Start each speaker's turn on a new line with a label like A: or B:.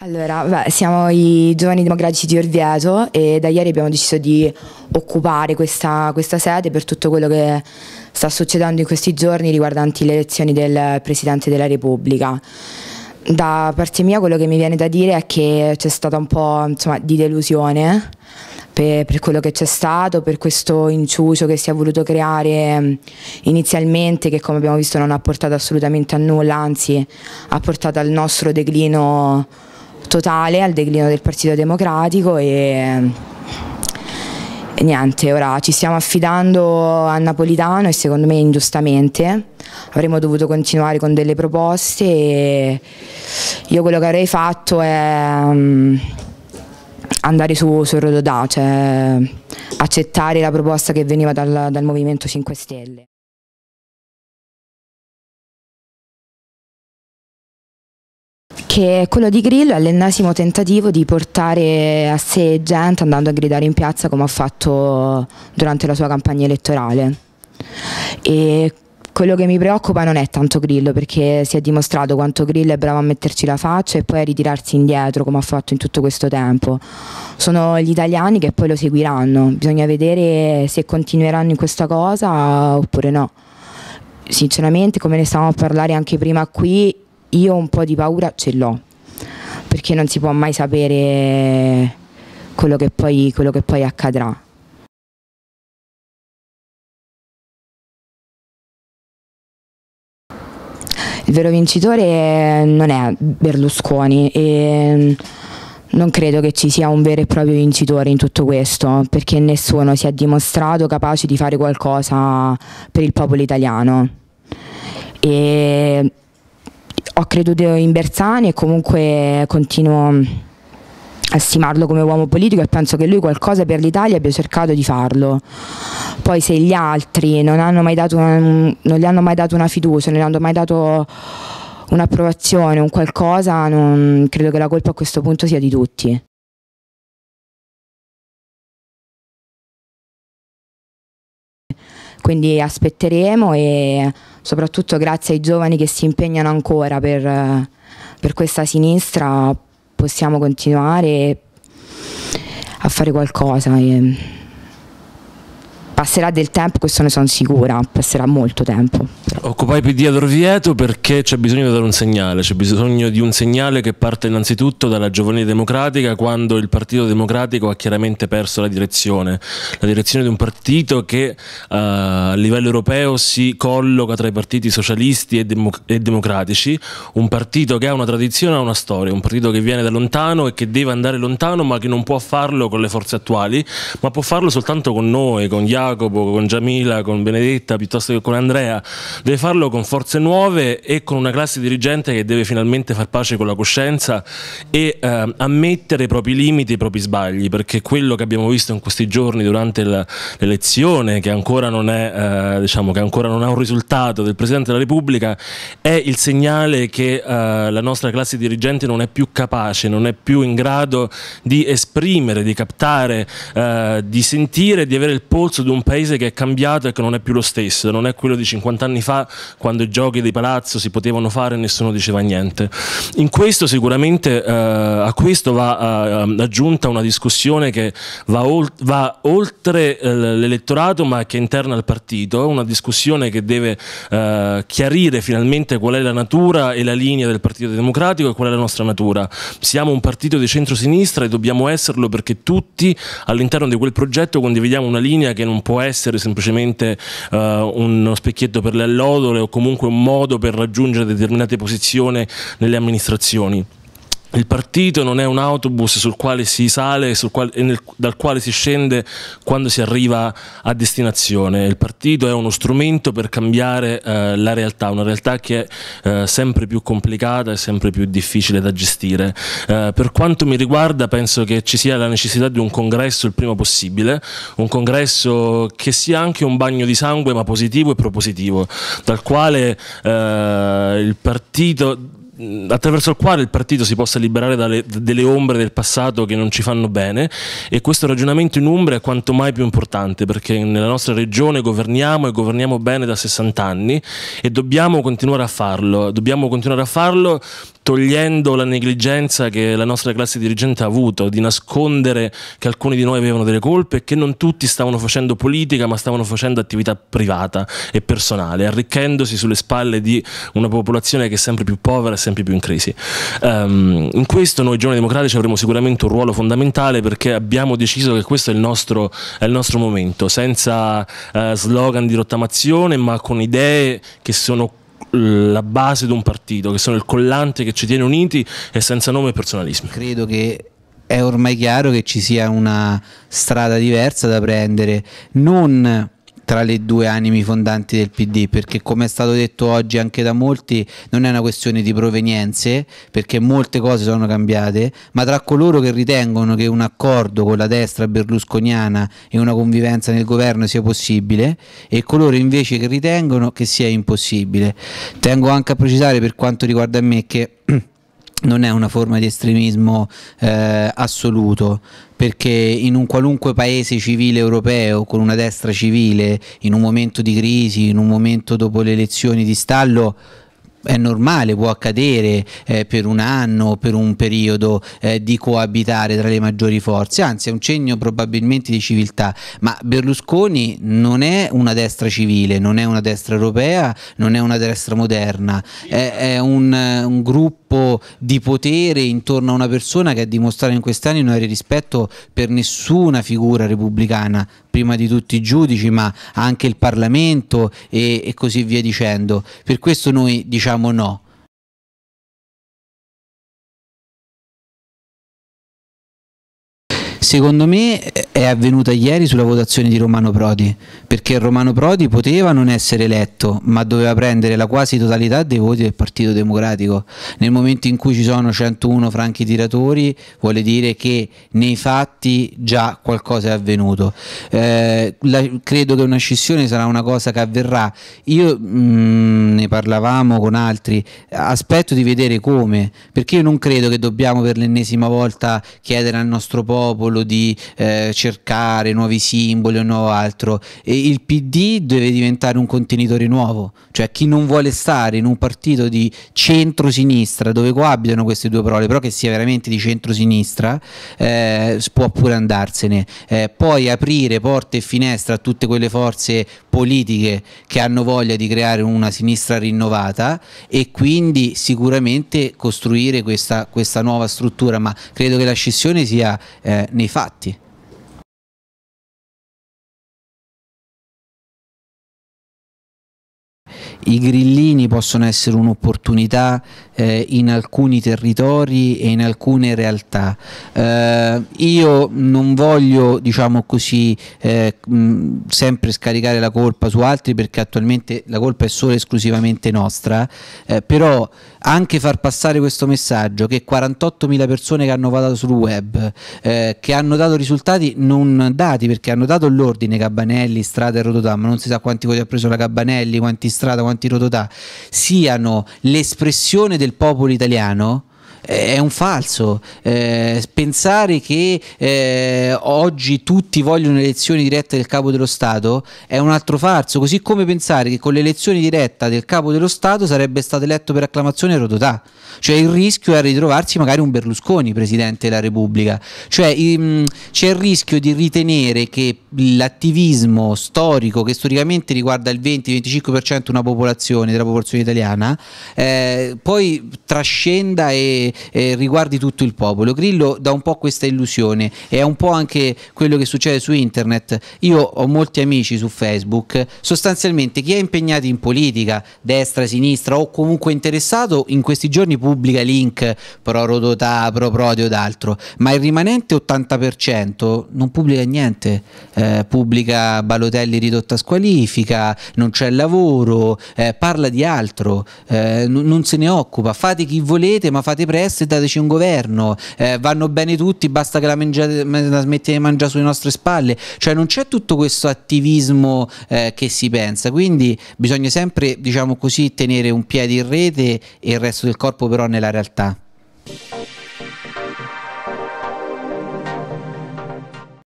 A: Allora, beh, siamo i giovani democratici di Orvieto e da ieri abbiamo deciso di occupare questa, questa, sede per tutto quello che sta succedendo in questi giorni riguardanti le elezioni del Presidente della Repubblica. Da parte mia quello che mi viene da dire è che c'è stata un po' insomma, di delusione per, per quello che c'è stato, per questo inciucio che si è voluto creare mm, inizialmente, che come abbiamo visto non ha portato assolutamente a nulla, anzi ha portato al nostro declino totale, al declino del Partito Democratico e, mm, e niente, ora ci stiamo affidando a Napolitano e secondo me ingiustamente avremmo dovuto continuare con delle proposte e io quello che avrei fatto è mm, andare su, sul Rododà, cioè accettare
B: la proposta che veniva dal, dal Movimento 5 Stelle. che quello di Grillo è l'ennesimo
A: tentativo di portare a sé gente andando a gridare in piazza come ha fatto durante la sua campagna elettorale. E quello che mi preoccupa non è tanto Grillo perché si è dimostrato quanto Grillo è bravo a metterci la faccia e poi a ritirarsi indietro come ha fatto in tutto questo tempo. Sono gli italiani che poi lo seguiranno, bisogna vedere se continueranno in questa cosa oppure no. Sinceramente, come ne stavamo a parlare anche prima qui, io un po' di paura ce l'ho, perché non si può mai
B: sapere quello che poi, quello che poi accadrà. il vero vincitore non è Berlusconi e
A: non credo che ci sia un vero e proprio vincitore in tutto questo, perché nessuno si è dimostrato capace di fare qualcosa per il popolo italiano. E ho creduto in Bersani e comunque continuo a stimarlo come uomo politico e penso che lui qualcosa per l'Italia abbia cercato di farlo poi se gli altri non, hanno mai dato una, non gli hanno mai dato una fiducia, non gli hanno mai dato un'approvazione, un qualcosa, non, credo che la colpa a questo punto
B: sia di tutti.
A: Quindi aspetteremo e soprattutto grazie ai giovani che si impegnano ancora per, per questa sinistra possiamo continuare a fare qualcosa. E passerà del tempo, questo ne sono sicura, passerà molto tempo.
B: Occupai PD ad Orvieto perché c'è bisogno di dare un segnale, c'è bisogno di un segnale che parte innanzitutto dalla giovane democratica quando il Partito Democratico ha chiaramente perso la direzione, la direzione di un partito che eh, a livello europeo si colloca tra i partiti socialisti e, democ e democratici, un partito che ha una tradizione ha una storia, un partito che viene da lontano e che deve andare lontano ma che non può farlo con le forze attuali, ma può farlo soltanto con noi, con gli altri Jacopo, con Giamila, con Benedetta piuttosto che con Andrea, deve farlo con forze nuove e con una classe dirigente che deve finalmente far pace con la coscienza e eh, ammettere i propri limiti, i propri sbagli, perché quello che abbiamo visto in questi giorni durante l'elezione, che ancora non è, eh, diciamo, che ancora non ha un risultato del Presidente della Repubblica, è il segnale che eh, la nostra classe dirigente non è più capace, non è più in grado di esprimere, di captare, eh, di sentire, di avere il polso di un paese che è cambiato e che non è più lo stesso, non è quello di 50 anni fa quando i giochi di palazzo si potevano fare e nessuno diceva niente. In questo sicuramente eh, a questo va eh, ehm, aggiunta una discussione che va, ol va oltre eh, l'elettorato ma che è interna al partito, una discussione che deve eh, chiarire finalmente qual è la natura e la linea del Partito Democratico e qual è la nostra natura. Siamo un partito di centrosinistra e dobbiamo esserlo perché tutti all'interno di quel progetto condividiamo una linea che non non può essere semplicemente uh, uno specchietto per le allodole o comunque un modo per raggiungere determinate posizioni nelle amministrazioni. Il partito non è un autobus sul quale si sale quale, nel, dal quale si scende quando si arriva a destinazione. Il partito è uno strumento per cambiare eh, la realtà, una realtà che è eh, sempre più complicata e sempre più difficile da gestire. Eh, per quanto mi riguarda penso che ci sia la necessità di un congresso il prima possibile, un congresso che sia anche un bagno di sangue ma positivo e propositivo, dal quale eh, il partito attraverso il quale il partito si possa liberare dalle, delle ombre del passato che non ci fanno bene e questo ragionamento in Umbria è quanto mai più importante perché nella nostra regione governiamo e governiamo bene da 60 anni e dobbiamo continuare a farlo, dobbiamo continuare a farlo togliendo la negligenza che la nostra classe dirigente ha avuto, di nascondere che alcuni di noi avevano delle colpe e che non tutti stavano facendo politica ma stavano facendo attività privata e personale, arricchendosi sulle spalle di una popolazione che è sempre più povera e sempre più in crisi. Um, in questo noi giovani democratici avremo sicuramente un ruolo fondamentale perché abbiamo deciso che questo è il nostro, è il nostro momento, senza uh, slogan di rottamazione ma con idee che sono la base di un partito, che sono il collante che ci tiene uniti e senza nome e personalismo. Credo
C: che è ormai chiaro che ci sia una strada diversa da prendere, non tra le due anime fondanti del PD, perché come è stato detto oggi anche da molti, non è una questione di provenienze, perché molte cose sono cambiate, ma tra coloro che ritengono che un accordo con la destra berlusconiana e una convivenza nel governo sia possibile e coloro invece che ritengono che sia impossibile. Tengo anche a precisare per quanto riguarda me che non è una forma di estremismo eh, assoluto, perché in un qualunque paese civile europeo, con una destra civile, in un momento di crisi, in un momento dopo le elezioni di stallo, è normale, può accadere eh, per un anno, o per un periodo eh, di coabitare tra le maggiori forze, anzi è un segno probabilmente di civiltà, ma Berlusconi non è una destra civile, non è una destra europea, non è una destra moderna, è, è un, un gruppo troppo di potere intorno a una persona che ha dimostrato in questi anni non avere rispetto per nessuna figura repubblicana, prima di tutti i giudici, ma anche il Parlamento e, e così via dicendo. Per questo noi diciamo no. secondo me eh, è avvenuta ieri sulla votazione di Romano Prodi, perché Romano Prodi poteva non essere eletto, ma doveva prendere la quasi totalità dei voti del Partito Democratico. Nel momento in cui ci sono 101 franchi tiratori, vuole dire che nei fatti già qualcosa è avvenuto. Eh, la, credo che una scissione sarà una cosa che avverrà. Io mh, mm, ne parlavamo con altri, aspetto di vedere come, perché io non credo che dobbiamo per l'ennesima volta chiedere al nostro popolo solo di eh, cercare nuovi simboli o nuovo altro. E il PD deve diventare un contenitore nuovo, cioè chi non vuole stare in un partito di centrosinistra dove coabitano queste due parole, però che sia veramente di centrosinistra, eh, può pure andarsene. Eh, poi aprire porte e finestre a tutte quelle forze politiche che hanno voglia di creare una sinistra rinnovata e quindi sicuramente costruire questa, questa nuova struttura, ma credo che la scissione sia eh, nei fatti. i grillini possono essere un'opportunità eh, in alcuni territori e in alcune realtà. Eh, io non voglio, diciamo così, eh, mh, sempre scaricare la colpa su altri perché attualmente la colpa è solo e esclusivamente nostra, eh, però anche far passare questo messaggio che 48.000 persone che hanno votato sul web, eh, che hanno dato risultati non dati perché hanno dato l'ordine Cabanelli, Strada e Rodotà, ma non si sa quanti voti ha preso la Cabanelli, quanti Strada, quanti Rototà siano l'espressione del popolo italiano eh, è un falso. Eh, pensare che eh, oggi tutti vogliono elezioni dirette del capo dello Stato è un altro falso, così come pensare che con l'elezione diretta del capo dello Stato sarebbe stato eletto per acclamazione Rodotà. Cioè il rischio è ritrovarsi magari un Berlusconi presidente della Repubblica. Cioè um, c'è il rischio di ritenere che l'attivismo storico che storicamente riguarda il 20-25% una popolazione della popolazione italiana eh, poi trascenda e eh, riguardi tutto il popolo. Grillo dà un po' questa illusione e è un po' anche quello che succede su internet. Io ho molti amici su Facebook, sostanzialmente chi è impegnato in politica, destra, sinistra o comunque interessato, in questi giorni pubblica link pro Rodotà, pro Prodio o d'altro, ma il rimanente 80% non pubblica niente, eh, pubblica Balotelli ridotta a squalifica, non c'è lavoro, eh, parla di altro, eh, non se ne occupa, fate chi volete ma fate prezzo terrestre, dateci un governo, eh, vanno bene tutti, basta che la, la smettete di mangiare sulle nostre spalle, cioè non c'è tutto questo attivismo eh, che si pensa, quindi bisogna sempre, diciamo così, tenere un piede in rete e il resto del corpo però nella realtà.